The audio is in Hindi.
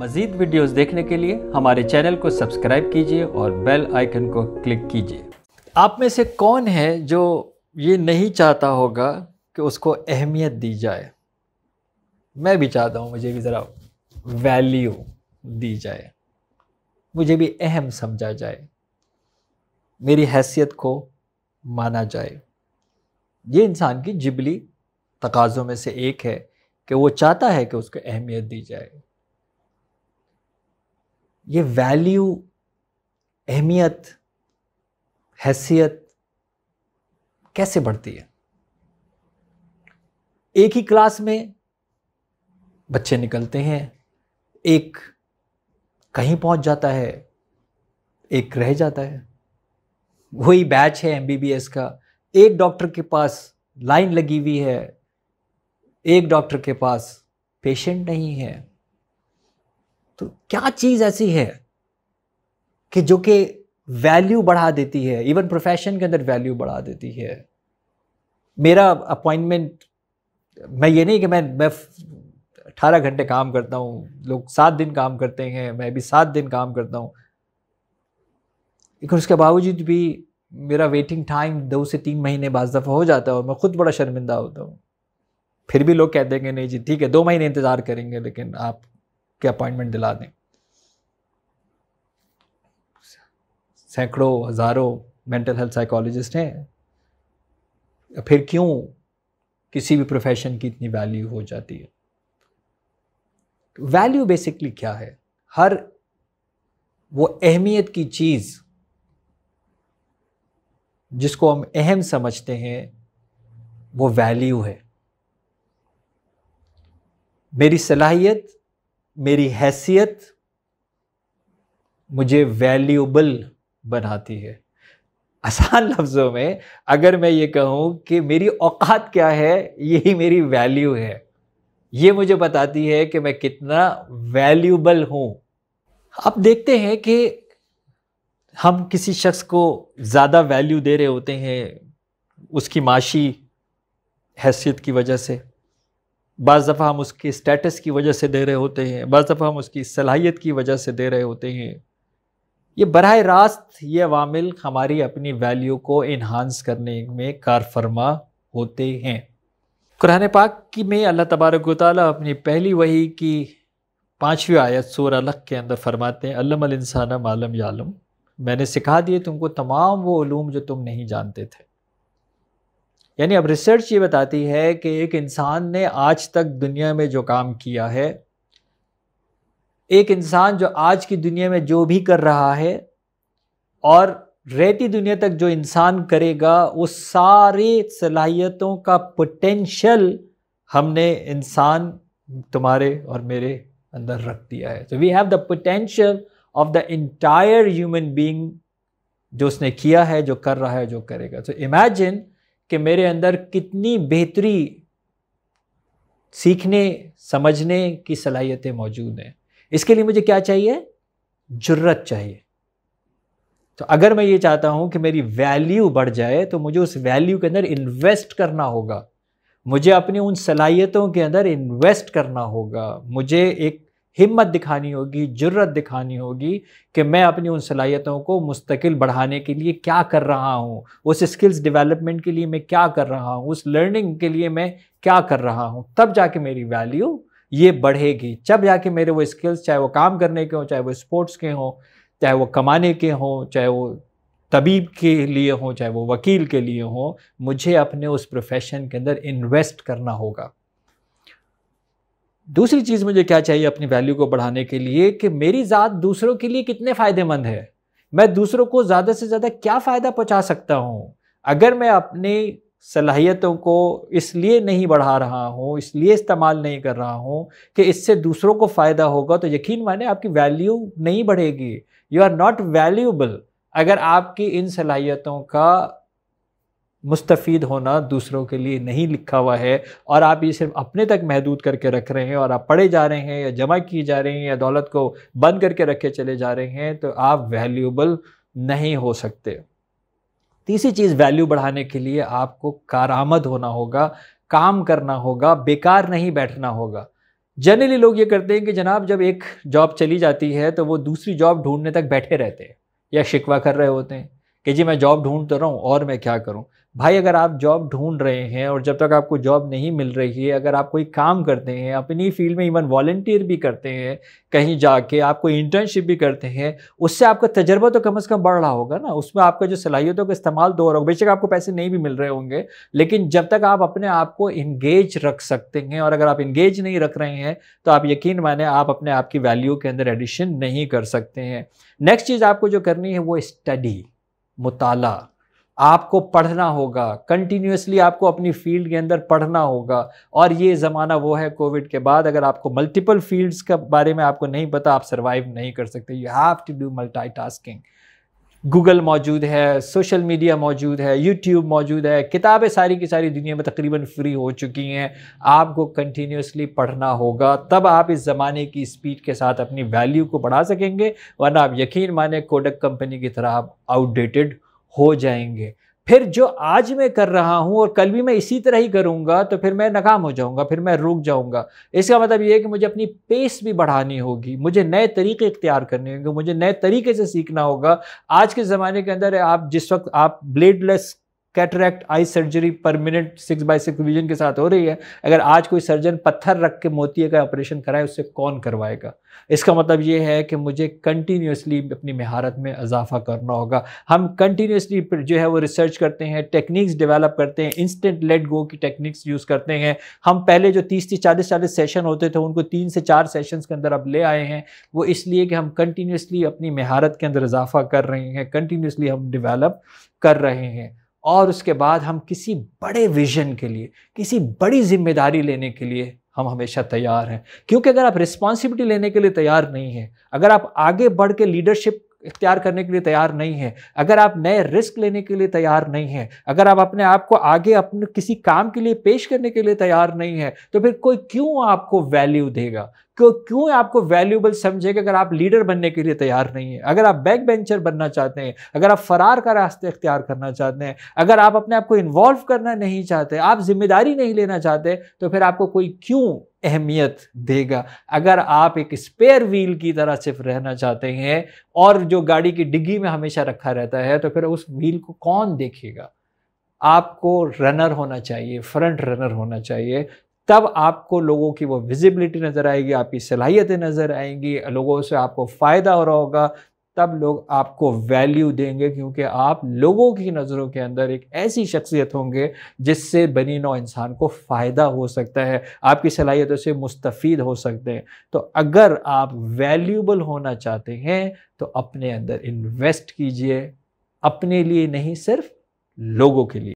मजीद वीडियोस देखने के लिए हमारे चैनल को सब्सक्राइब कीजिए और बेल आइकन को क्लिक कीजिए आप में से कौन है जो ये नहीं चाहता होगा कि उसको अहमियत दी जाए मैं भी चाहता हूँ मुझे भी ज़रा वैल्यू दी जाए मुझे भी अहम समझा जाए मेरी हैसियत को माना जाए ये इंसान की जिबली तकाज़ों में से एक है कि वो चाहता है कि उसको अहमियत दी जाए ये वैल्यू अहमियत हैसियत कैसे बढ़ती है एक ही क्लास में बच्चे निकलते हैं एक कहीं पहुंच जाता है एक रह जाता है वही बैच है एमबीबीएस का एक डॉक्टर के पास लाइन लगी हुई है एक डॉक्टर के पास पेशेंट नहीं है तो क्या चीज़ ऐसी है कि जो कि वैल्यू बढ़ा देती है इवन प्रोफेशन के अंदर वैल्यू बढ़ा देती है मेरा अपॉइंटमेंट मैं ये नहीं कि मैं मैं अठारह घंटे काम करता हूँ लोग सात दिन काम करते हैं मैं भी सात दिन काम करता हूँ लेकिन उसके बावजूद भी मेरा वेटिंग टाइम दो से तीन महीने बाद दफ़ा हो जाता है और मैं ख़ुद बड़ा शर्मिंदा होता हूँ फिर भी लोग कहते हैं कि नहीं जी ठीक है दो महीने इंतज़ार करेंगे लेकिन आप के अपॉइंटमेंट दिला दें सैकड़ों हज़ारों मेंटल हेल्थ साइकोलॉजिस्ट हैं फिर क्यों किसी भी प्रोफेशन की इतनी वैल्यू हो जाती है वैल्यू बेसिकली क्या है हर वो अहमियत की चीज़ जिसको हम अहम समझते हैं वो वैल्यू है मेरी सलाहियत मेरी हैसियत मुझे वैल्यूबल बनाती है आसान लफ्ज़ों में अगर मैं ये कहूँ कि मेरी औकात क्या है यही मेरी वैल्यू है ये मुझे बताती है कि मैं कितना वैल्यूबल हूँ आप देखते हैं कि हम किसी शख्स को ज़्यादा वैल्यू दे रहे होते हैं उसकी माशी हैसियत की वजह से बज़ दफ़ा हम उसके स्टेटस की वजह से दे रहे होते हैं बज़ दफ़ा हम उसकी सलाहियत की वजह से दे रहे होते हैं ये बर रास्त ये अवामिल हमारी अपनी वैल्यू को इन्हांस करने में कार फरमा होते हैं कुरान पाक की में अल्लाह तबारक ताली अपनी पहली वही की पाँचवीं आयत सूर अलग के अंदर फरमाते हैं अल्लम इंसान मालम यालम मैंने सिखा दिए तुमको तमाम वो ूम जो तुम नहीं जानते थे यानी अब रिसर्च ये बताती है कि एक इंसान ने आज तक दुनिया में जो काम किया है एक इंसान जो आज की दुनिया में जो भी कर रहा है और रहती दुनिया तक जो इंसान करेगा वो सारी सलाहियतों का पोटेंशियल हमने इंसान तुम्हारे और मेरे अंदर रख दिया है तो we have the potential of the entire human being जो उसने किया है जो कर रहा है जो करेगा तो इमेजिन कि मेरे अंदर कितनी बेहतरी सीखने समझने की सलाहियतें मौजूद हैं इसके लिए मुझे क्या चाहिए जरूरत चाहिए तो अगर मैं ये चाहता हूँ कि मेरी वैल्यू बढ़ जाए तो मुझे उस वैल्यू के अंदर इन्वेस्ट करना होगा मुझे अपनी उन सलाहियतों के अंदर इन्वेस्ट करना होगा मुझे एक हिम्मत दिखानी होगी जरूरत दिखानी होगी कि मैं अपनी उन सलाहियतों को मुस्तकिल बढ़ाने के लिए क्या कर रहा हूँ उस स्किल्स डेवलपमेंट के लिए मैं क्या कर रहा हूँ उस लर्निंग के लिए मैं क्या कर रहा हूँ तब जाके मेरी वैल्यू ये बढ़ेगी जब जाके मेरे वो स्किल्स चाहे वो काम करने के हों चाहे वो स्पोर्ट्स के हों चाहे वो कमाने के हों चाहे वो तबीब के लिए हों चाहे वो वकील के लिए हों मुझे अपने उस प्रोफेशन के अंदर इन्वेस्ट करना होगा दूसरी चीज़ मुझे क्या चाहिए अपनी वैल्यू को बढ़ाने के लिए कि मेरी ज़ात दूसरों के लिए कितने फ़ायदेमंद है मैं दूसरों को ज़्यादा से ज़्यादा क्या फ़ायदा पहुँचा सकता हूँ अगर मैं अपनी सलाहियतों को इसलिए नहीं बढ़ा रहा हूँ इसलिए इस्तेमाल नहीं कर रहा हूँ कि इससे दूसरों को फ़ायदा होगा तो यकीन माने आपकी वैल्यू नहीं बढ़ेगी यू आर नॉट वैल्यूबल अगर आपकी इन सलाहियतों का मुस्तफ़ होना दूसरों के लिए नहीं लिखा हुआ है और आप ये सिर्फ अपने तक महदूद करके रख रहे हैं और आप पढ़े जा रहे हैं या जमा किए जा रहे हैं या दौलत को बंद करके रखे चले जा रहे हैं तो आप वैल्यूबल नहीं हो सकते तीसरी चीज़ वैल्यू बढ़ाने के लिए आपको कारामद होना होगा काम करना होगा बेकार नहीं बैठना होगा जनरली लोग ये करते हैं कि जनाब जब एक जॉब चली जाती है तो वो दूसरी जॉब ढूंढने तक बैठे रहते हैं या शिकवा कर रहे होते हैं कि जी मैं जॉब ढूंढ तो रहा हूँ और मैं क्या करूँ भाई अगर आप जॉब ढूंढ रहे हैं और जब तक आपको जॉब नहीं मिल रही है अगर आप कोई काम करते हैं अपनी फील्ड में इवन वॉल्टियर भी करते हैं कहीं जाके आप कोई इंटर्नशिप भी करते हैं उससे आपका तजर्बा तो कम अज़ कम बढ़ रहा होगा ना उसमें आपका जो सलाहियतों का इस्तेमाल तो रहा बेशक आपको पैसे नहीं भी मिल रहे होंगे लेकिन जब तक आप अपने आप को इंगेज रख सकते हैं और अगर आप इंगेज नहीं रख रहे हैं तो आप यकीन माने आप अपने आप की वैल्यू के अंदर एडिशन नहीं कर सकते हैं नेक्स्ट चीज़ आपको जो करनी है वो स्टडी मुताला आपको पढ़ना होगा कंटिन्यूसली आपको अपनी फील्ड के अंदर पढ़ना होगा और ये ज़माना वो है कोविड के बाद अगर आपको मल्टीपल फील्ड्स के बारे में आपको नहीं पता आप सर्वाइव नहीं कर सकते you have to do multi Google मौजूद है सोशल मीडिया मौजूद है यूट्यूब मौजूद है किताबें सारी की सारी दुनिया में तकरीबन फ्री हो चुकी हैं आपको कंटिन्यूसली पढ़ना होगा तब आप इस ज़माने की स्पीड के साथ अपनी वैल्यू को बढ़ा सकेंगे वरना आप यकीन माने कोडक कंपनी की तरह आप आउटडेटेड हो जाएंगे फिर जो आज मैं कर रहा हूँ और कल भी मैं इसी तरह ही करूँगा तो फिर मैं नाकाम हो जाऊँगा फिर मैं रुक जाऊँगा इसका मतलब ये है कि मुझे अपनी पेस भी बढ़ानी होगी मुझे नए तरीके इख्तियार करने होंगे मुझे नए तरीके से सीखना होगा आज के ज़माने के अंदर आप जिस वक्त आप bladeless cataract eye surgery permanent six by six vision के साथ हो रही है अगर आज कोई सर्जन पत्थर रख के मोती का ऑपरेशन कराए उससे कौन करवाएगा इसका मतलब ये है कि मुझे कंटिन्यूसली अपनी महारत में इजाफा करना होगा हम कंटिन्यूसली जो है वो रिसर्च करते हैं टेक्निक्स डेवलप करते हैं इंस्टेंट लेट गो की टेक्निक्स यूज़ करते हैं हम पहले जो तीस तीस चालीस चालीस सेशन होते थे उनको तीन से चार सेशन के अंदर अब ले आए हैं वो इसलिए कि हम कंटिन्यूसली अपनी महारत के अंदर इजाफा कर रहे हैं कंटिन्यूसली हम डिवेलप कर रहे हैं और उसके बाद हम किसी बड़े विजन के लिए किसी बड़ी जिम्मेदारी लेने के लिए हम हमेशा तैयार हैं क्योंकि अगर आप रिस्पॉन्सिबिलिटी लेने के लिए तैयार नहीं हैं अगर आप आगे बढ़ के लीडरशिप इख्तियार करने के लिए तैयार नहीं है अगर आप नए रिस्क लेने के लिए तैयार नहीं है अगर आप अपने आप को आगे अपने किसी काम के लिए पेश करने के लिए तैयार नहीं है तो फिर कोई क्यों आपको वैल्यू देगा क्यों क्यों आपको वैल्यूबल समझेगा अगर आप लीडर बनने के लिए तैयार नहीं है अगर आप बैक बेंचर बनना चाहते हैं अगर आप फरार का रास्ते इख्तियार करना चाहते हैं अगर आप अपने आप को इन्वॉल्व करना नहीं चाहते आप जिम्मेदारी नहीं लेना चाहते तो फिर आपको कोई क्यों अहमियत देगा अगर आप एक स्पेयर व्हील की तरह सिर्फ रहना चाहते हैं और जो गाड़ी की डिग्गी में हमेशा रखा रहता है तो फिर उस व्हील को कौन देखेगा आपको रनर होना चाहिए फ्रंट रनर होना चाहिए तब आपको लोगों की वो विजिबिलिटी नज़र आएगी आपकी सलाहियतें नज़र आएंगी लोगों से आपको फ़ायदा हो रहा होगा तब लोग आपको वैल्यू देंगे क्योंकि आप लोगों की नज़रों के अंदर एक ऐसी शख्सियत होंगे जिससे बनी नौ इंसान को फ़ायदा हो सकता है आपकी सलाहियतों से मुस्तफ़ हो सकते हैं तो अगर आप वैल्यूबल होना चाहते हैं तो अपने अंदर इन्वेस्ट कीजिए अपने लिए नहीं सिर्फ लोगों के लिए